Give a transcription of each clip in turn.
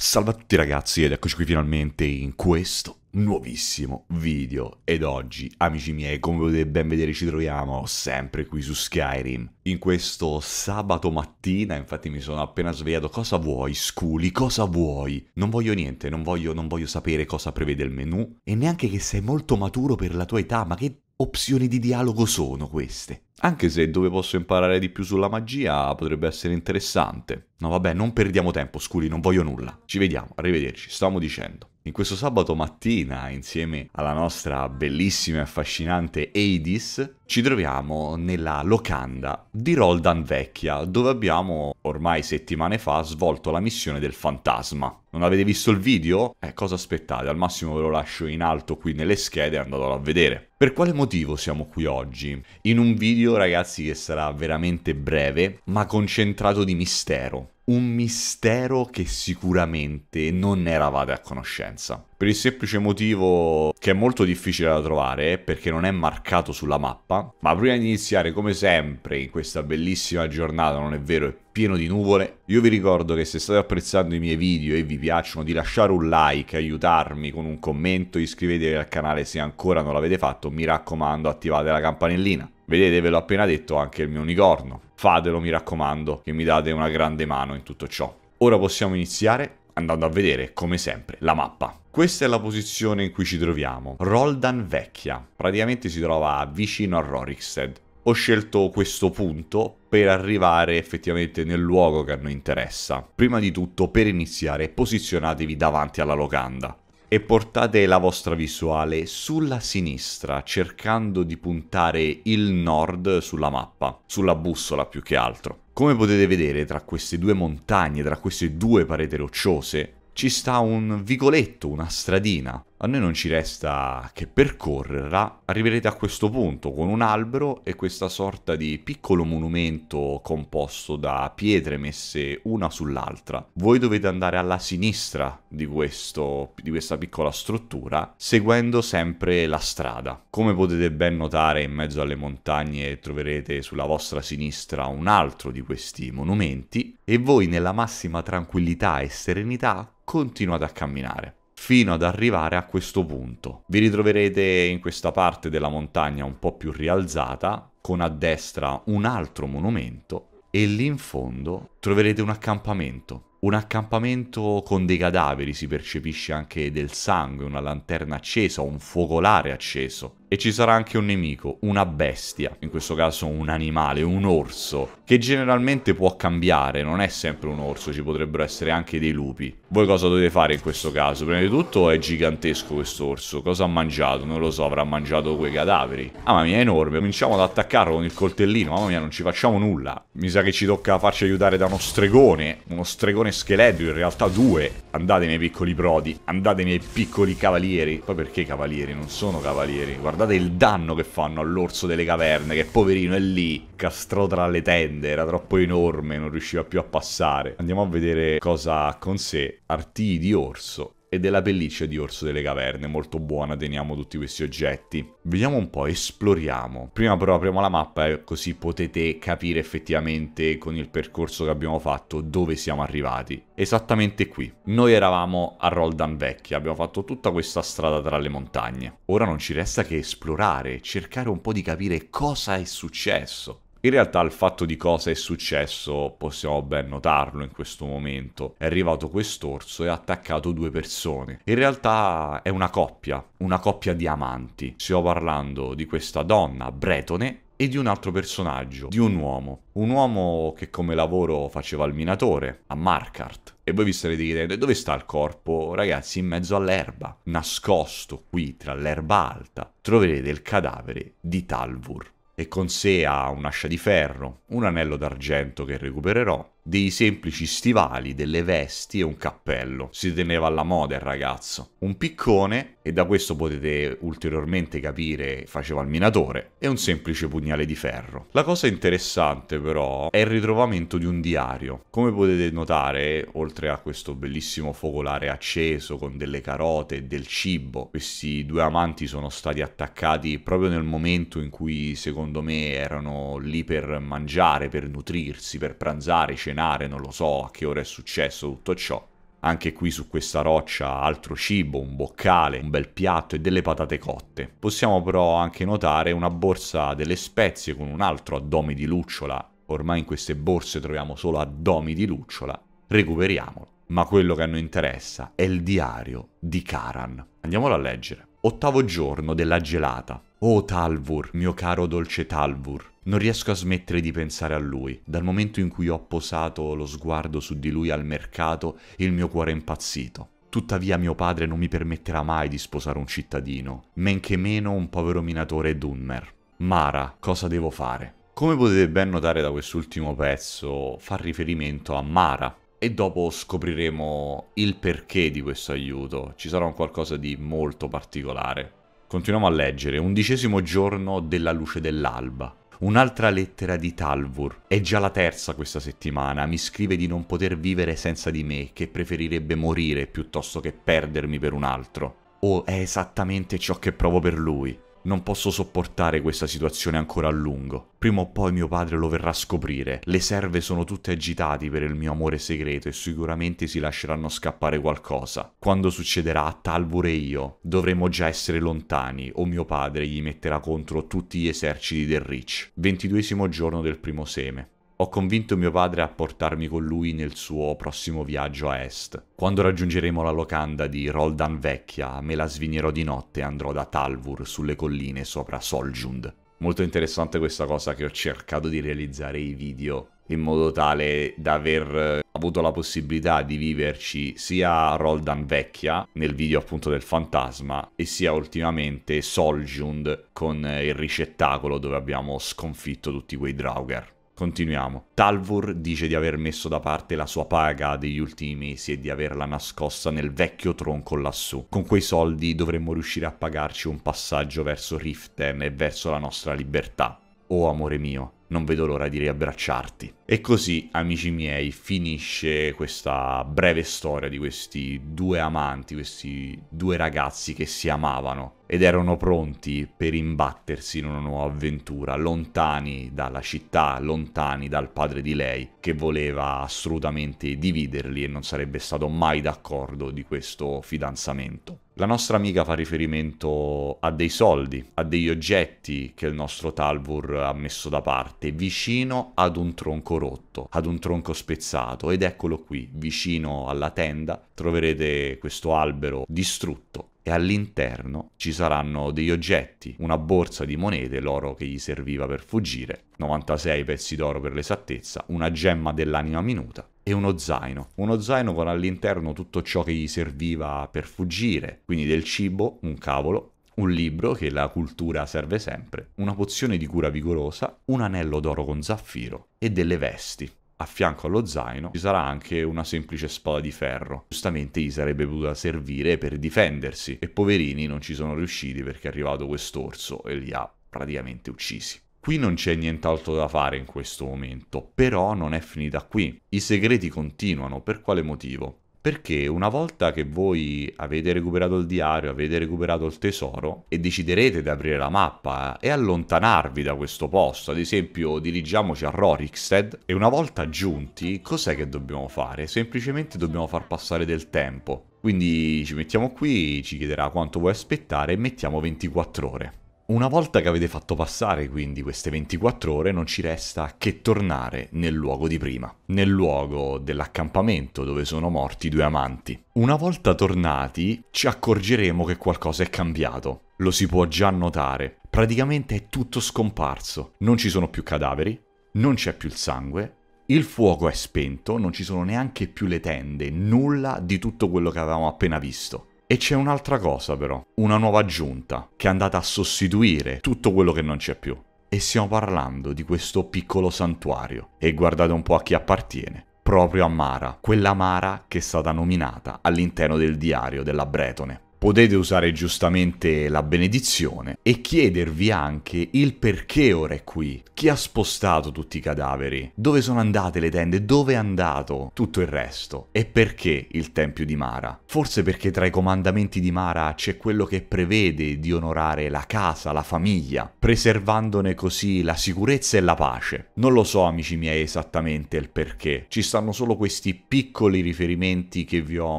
Salve a tutti ragazzi ed eccoci qui finalmente in questo nuovissimo video ed oggi amici miei come potete ben vedere ci troviamo sempre qui su Skyrim in questo sabato mattina infatti mi sono appena svegliato cosa vuoi Scully cosa vuoi non voglio niente non voglio, non voglio sapere cosa prevede il menu e neanche che sei molto maturo per la tua età ma che opzioni di dialogo sono queste. Anche se dove posso imparare di più sulla magia potrebbe essere interessante. No vabbè, non perdiamo tempo, scuri, non voglio nulla. Ci vediamo, arrivederci, stavo dicendo. In questo sabato mattina, insieme alla nostra bellissima e affascinante Edis ci troviamo nella locanda di Roldan Vecchia, dove abbiamo ormai settimane fa svolto la missione del fantasma. Non avete visto il video? Eh, cosa aspettate? Al massimo ve lo lascio in alto qui nelle schede e andatelo a vedere. Per quale motivo siamo qui oggi? In un video, ragazzi, che sarà veramente breve, ma concentrato di mistero un mistero che sicuramente non eravate a conoscenza. Per il semplice motivo che è molto difficile da trovare, perché non è marcato sulla mappa. Ma prima di iniziare, come sempre, in questa bellissima giornata, non è vero, è pieno di nuvole, io vi ricordo che se state apprezzando i miei video e vi piacciono, di lasciare un like, aiutarmi con un commento, iscrivetevi al canale se ancora non l'avete fatto, mi raccomando attivate la campanellina. Vedete, ve l'ho appena detto anche il mio unicorno. Fatelo, mi raccomando, che mi date una grande mano in tutto ciò. Ora possiamo iniziare andando a vedere, come sempre, la mappa. Questa è la posizione in cui ci troviamo, Roldan Vecchia. Praticamente si trova vicino a Rorikstead. Ho scelto questo punto per arrivare effettivamente nel luogo che a noi interessa. Prima di tutto, per iniziare, posizionatevi davanti alla locanda e portate la vostra visuale sulla sinistra cercando di puntare il nord sulla mappa, sulla bussola più che altro. Come potete vedere tra queste due montagne, tra queste due pareti rocciose, ci sta un vicoletto, una stradina, a noi non ci resta che percorrerla, arriverete a questo punto con un albero e questa sorta di piccolo monumento composto da pietre messe una sull'altra. Voi dovete andare alla sinistra di, questo, di questa piccola struttura, seguendo sempre la strada. Come potete ben notare, in mezzo alle montagne troverete sulla vostra sinistra un altro di questi monumenti e voi nella massima tranquillità e serenità continuate a camminare fino ad arrivare a questo punto. Vi ritroverete in questa parte della montagna un po' più rialzata, con a destra un altro monumento e lì in fondo troverete un accampamento. Un accampamento con dei cadaveri, si percepisce anche del sangue, una lanterna accesa, un focolare acceso. E ci sarà anche un nemico, una bestia, in questo caso un animale, un orso, che generalmente può cambiare, non è sempre un orso, ci potrebbero essere anche dei lupi. Voi cosa dovete fare in questo caso? Prima di tutto è gigantesco questo orso, cosa ha mangiato? Non lo so, avrà mangiato quei cadaveri. Mamma mia, è enorme, cominciamo ad attaccarlo con il coltellino, mamma mia, non ci facciamo nulla. Mi sa che ci tocca farci aiutare da uno stregone, uno stregone scheletrico, in realtà due. Andate nei piccoli prodi, andate nei piccoli cavalieri. Poi perché cavalieri? Non sono cavalieri, guarda. Guardate il danno che fanno all'orso delle caverne, che poverino è lì, castrò tra le tende, era troppo enorme, non riusciva più a passare. Andiamo a vedere cosa ha con sé Artigli di orso e della pelliccia di orso delle caverne, molto buona, teniamo tutti questi oggetti. Vediamo un po', esploriamo. Prima però apriamo la mappa eh, così potete capire effettivamente con il percorso che abbiamo fatto dove siamo arrivati. Esattamente qui. Noi eravamo a Roldan Vecchia, abbiamo fatto tutta questa strada tra le montagne. Ora non ci resta che esplorare, cercare un po' di capire cosa è successo. In realtà il fatto di cosa è successo possiamo ben notarlo in questo momento. È arrivato quest'orso e ha attaccato due persone. In realtà è una coppia, una coppia di amanti. Stiamo parlando di questa donna bretone e di un altro personaggio, di un uomo. Un uomo che come lavoro faceva il minatore, a Markart. E voi vi starete chiedendo dove sta il corpo? Ragazzi, in mezzo all'erba, nascosto qui tra l'erba alta, troverete il cadavere di Talvur e con sé ha un'ascia di ferro, un anello d'argento che recupererò dei semplici stivali, delle vesti e un cappello. Si teneva alla moda il ragazzo. Un piccone, e da questo potete ulteriormente capire faceva il minatore, e un semplice pugnale di ferro. La cosa interessante però è il ritrovamento di un diario. Come potete notare, oltre a questo bellissimo focolare acceso con delle carote e del cibo, questi due amanti sono stati attaccati proprio nel momento in cui secondo me erano lì per mangiare, per nutrirsi, per pranzare, cenare allenare, non lo so a che ora è successo tutto ciò. Anche qui su questa roccia altro cibo, un boccale, un bel piatto e delle patate cotte. Possiamo però anche notare una borsa delle spezie con un altro addome di lucciola. Ormai in queste borse troviamo solo addomi di lucciola. Recuperiamolo. Ma quello che a noi interessa è il diario di Karan. Andiamolo a leggere. Ottavo giorno della gelata. Oh Talvur, mio caro dolce Talvur, non riesco a smettere di pensare a lui. Dal momento in cui ho posato lo sguardo su di lui al mercato, il mio cuore è impazzito. Tuttavia mio padre non mi permetterà mai di sposare un cittadino, men che meno un povero minatore Dunmer. Mara, cosa devo fare? Come potete ben notare da quest'ultimo pezzo, fa riferimento a Mara, e dopo scopriremo il perché di questo aiuto. Ci sarà un qualcosa di molto particolare. Continuiamo a leggere. Undicesimo giorno della luce dell'alba. Un'altra lettera di Talvur. È già la terza questa settimana. Mi scrive di non poter vivere senza di me, che preferirebbe morire piuttosto che perdermi per un altro. O oh, è esattamente ciò che provo per lui. Non posso sopportare questa situazione ancora a lungo. Prima o poi mio padre lo verrà a scoprire. Le serve sono tutte agitate per il mio amore segreto e sicuramente si lasceranno scappare qualcosa. Quando succederà a Talbur e io, dovremo già essere lontani o mio padre gli metterà contro tutti gli eserciti del Reach. Ventiduesimo giorno del primo seme ho convinto mio padre a portarmi con lui nel suo prossimo viaggio a est. Quando raggiungeremo la locanda di Roldan Vecchia, me la svinierò di notte e andrò da Talvur sulle colline sopra Soljund. Molto interessante questa cosa che ho cercato di realizzare i video in modo tale da aver eh, avuto la possibilità di viverci sia Roldan Vecchia nel video appunto del fantasma e sia ultimamente Soljund con eh, il ricettacolo dove abbiamo sconfitto tutti quei Draugr. Continuiamo. Talvor dice di aver messo da parte la sua paga degli ultimi mesi e di averla nascosta nel vecchio tronco lassù. Con quei soldi dovremmo riuscire a pagarci un passaggio verso Riften e verso la nostra libertà. Oh amore mio, non vedo l'ora di riabbracciarti. E così, amici miei, finisce questa breve storia di questi due amanti, questi due ragazzi che si amavano ed erano pronti per imbattersi in una nuova avventura, lontani dalla città, lontani dal padre di lei, che voleva assolutamente dividerli e non sarebbe stato mai d'accordo di questo fidanzamento. La nostra amica fa riferimento a dei soldi, a degli oggetti che il nostro Talvur ha messo da parte, vicino ad un tronco rotto, ad un tronco spezzato ed eccolo qui, vicino alla tenda troverete questo albero distrutto e all'interno ci saranno degli oggetti, una borsa di monete, l'oro che gli serviva per fuggire, 96 pezzi d'oro per l'esattezza, una gemma dell'anima minuta e uno zaino. Uno zaino con all'interno tutto ciò che gli serviva per fuggire, quindi del cibo, un cavolo, un libro che la cultura serve sempre, una pozione di cura vigorosa, un anello d'oro con zaffiro e delle vesti. A fianco allo zaino ci sarà anche una semplice spada di ferro. Giustamente gli sarebbe potuta servire per difendersi e poverini non ci sono riusciti perché è arrivato quest'orso e li ha praticamente uccisi. Qui non c'è nient'altro da fare in questo momento, però non è finita qui. I segreti continuano, per quale motivo? Perché una volta che voi avete recuperato il diario, avete recuperato il tesoro e deciderete di aprire la mappa e allontanarvi da questo posto, ad esempio dirigiamoci a Rorikstead e una volta giunti cos'è che dobbiamo fare? Semplicemente dobbiamo far passare del tempo. Quindi ci mettiamo qui, ci chiederà quanto vuoi aspettare e mettiamo 24 ore. Una volta che avete fatto passare quindi queste 24 ore non ci resta che tornare nel luogo di prima, nel luogo dell'accampamento dove sono morti due amanti. Una volta tornati ci accorgeremo che qualcosa è cambiato, lo si può già notare, praticamente è tutto scomparso, non ci sono più cadaveri, non c'è più il sangue, il fuoco è spento, non ci sono neanche più le tende, nulla di tutto quello che avevamo appena visto. E c'è un'altra cosa però, una nuova aggiunta che è andata a sostituire tutto quello che non c'è più. E stiamo parlando di questo piccolo santuario. E guardate un po' a chi appartiene. Proprio a Mara, quella Mara che è stata nominata all'interno del diario della Bretone. Potete usare giustamente la benedizione e chiedervi anche il perché ora è qui, chi ha spostato tutti i cadaveri, dove sono andate le tende, dove è andato tutto il resto e perché il Tempio di Mara. Forse perché tra i comandamenti di Mara c'è quello che prevede di onorare la casa, la famiglia, preservandone così la sicurezza e la pace. Non lo so amici miei esattamente il perché, ci stanno solo questi piccoli riferimenti che vi ho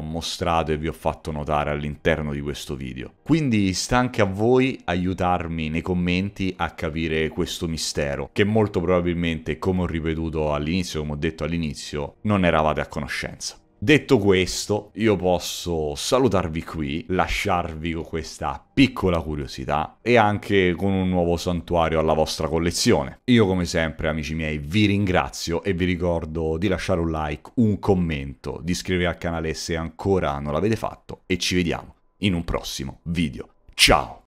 mostrato e vi ho fatto notare all'interno all'interno di questo video. Quindi sta anche a voi aiutarmi nei commenti a capire questo mistero, che molto probabilmente, come ho ripetuto all'inizio, come ho detto all'inizio, non eravate a conoscenza. Detto questo, io posso salutarvi qui, lasciarvi con questa piccola curiosità e anche con un nuovo santuario alla vostra collezione. Io come sempre, amici miei, vi ringrazio e vi ricordo di lasciare un like, un commento, di iscrivervi al canale se ancora non l'avete fatto e ci vediamo in un prossimo video. Ciao!